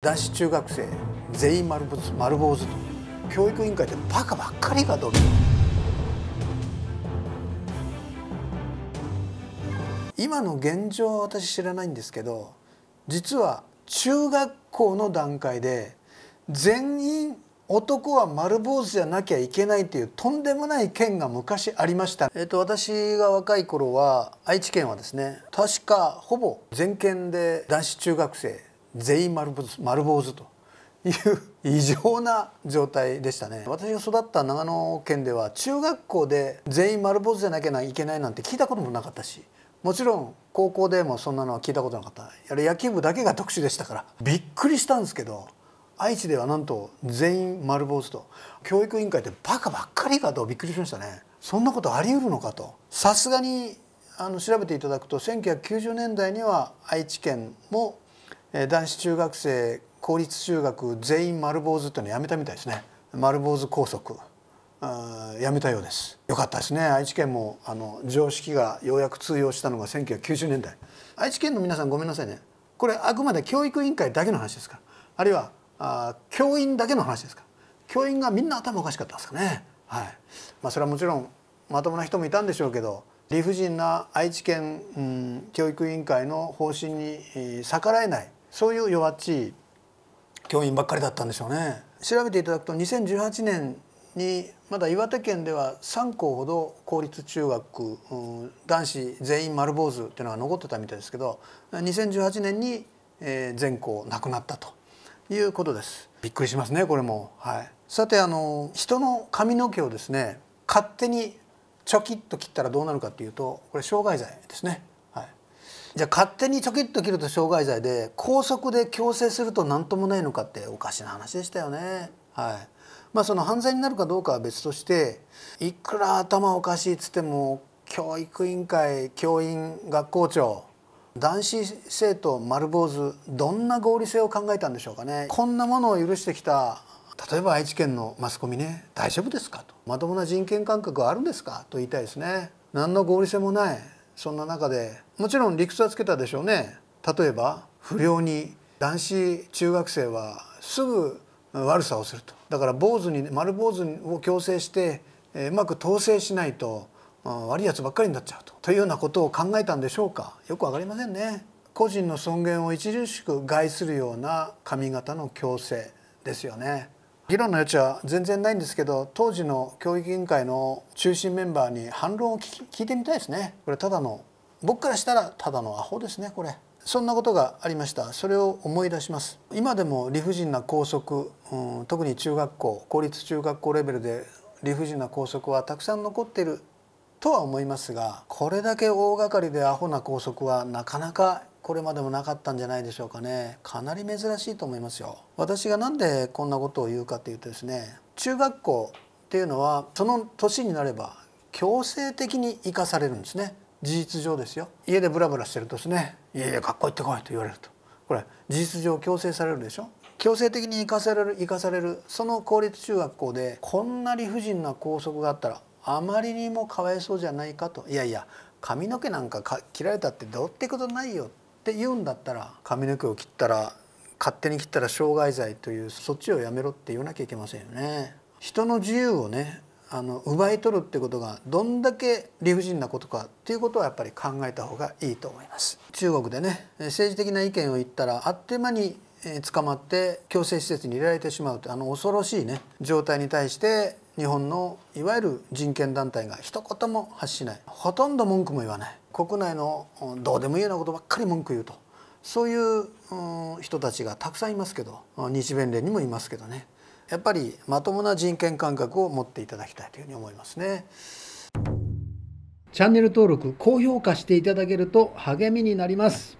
男子中学生全員丸坊主丸坊主と教育委員会ってバカばっかりが今の現状は私知らないんですけど実は中学校の段階で全員男は丸坊主じゃなきゃいけないっていうとんでもない県が昔ありました、えー、と私が若い頃は愛知県はですね確かほぼ全県で男子中学生全員丸丸坊主という異常な状態でしたね私が育った長野県では中学校で全員丸坊主じゃなきゃいけないなんて聞いたこともなかったしもちろん高校でもそんなのは聞いたことなかったれ野球部だけが特殊でしたからびっくりしたんですけど愛知ではなんと全員丸坊主と教育委員会ってバカばっかりかとびっくりしましたねそんなことあり得るのかとさすがにあの調べていただくと1990年代には愛知県も男子中学生公立中学全員丸坊主っていうのやめたみたいですね丸坊主拘束やめたようですよかったですね愛知県もあの常識がようやく通用したのが1990年代愛知県の皆さんごめんなさいねこれあくまで教育委員会だけの話ですからあるいはあ教員だけの話ですから教員がみんな頭おかしかったですかねはいまあそれはもちろんまともな人もいたんでしょうけど理不尽な愛知県、うん、教育委員会の方針に逆らえないそういう弱っちい教員ばっかりだったんでしょうね調べていただくと2018年にまだ岩手県では3校ほど公立中学男子全員丸坊主っていうのが残ってたみたいですけど2018年に全校なくなったということですびっくりしますねこれも、はい、さてあの人の髪の毛をですね勝手にチョキッと切ったらどうなるかっていうとこれ傷害罪ですねじゃあ勝手にちょきっと切ると傷害罪で拘束で強制すると何ともないのかっておかしな話でしたよね。はいまあ、その犯罪になるかどうかは別としていくら頭おかしいっつっても教育委員会教員学校長男子生徒丸坊主どんな合理性を考えたんでしょうかねこんなものを許してきた例えば愛知県のマスコミね大丈夫ですかとまともな人権感覚はあるんですかと言いたいですね何の合理性もないそんな中でもちろん理屈はつけたでしょうね例えば不良に男子中学生はすぐ悪さをするとだから坊主に丸坊主を強制してうまく統制しないと悪いやつばっかりになっちゃうとというようなことを考えたんでしょうかよく分かりませんね。個人の尊厳を著しく害するような髪型の強制ですよね。議論の余地は全然ないんですけど当時の教育委員会の中心メンバーに反論を聞いてみたいですねこれただの僕からしたらただのアホですねこれそんなことがありましたそれを思い出します今でも理不尽な校則、うん、特に中学校公立中学校レベルで理不尽な校則はたくさん残っているとは思いますがこれだけ大掛かりでアホな校則はなかなかこれまでもなかったんじゃないでしょうかねかなり珍しいと思いますよ私が何でこんなことを言うかというとですね中学校っていうのはその年になれば強制的に生かされるんですね事実上ですよ家でブラブラしてるとですね「いやいや学校行ってこい」と言われるとこれ事実上強制されるでしょ強制的に生かされる生かされるその公立中学校でこんな理不尽な校則があったらあまりにもかわいそうじゃないかといやいや髪の毛なんか切られたってどうってことないよって言うんだったら髪の毛を切ったら勝手に切ったら傷害罪というそっちをやめろって言わなきゃいけませんよね。人の自由をねあの奪い取るってことがどんだけ理不尽なことかっていうことはやっぱり考えた方がいいと思います中国でね政治的な意見を言ったらあっという間に捕まって強制施設に入れられてしまうというあの恐ろしいね状態に対して日本のいわゆる人権団体が一言も発しないほとんど文句も言わない国内のどうでもいいようなことばっかり文句言うとそういう人たちがたくさんいますけど日弁連にもいますけどねやっぱりまともな人権感覚を持っていただきたいというふうに思いますね。チャンネル登録高評価していただけると励みになります。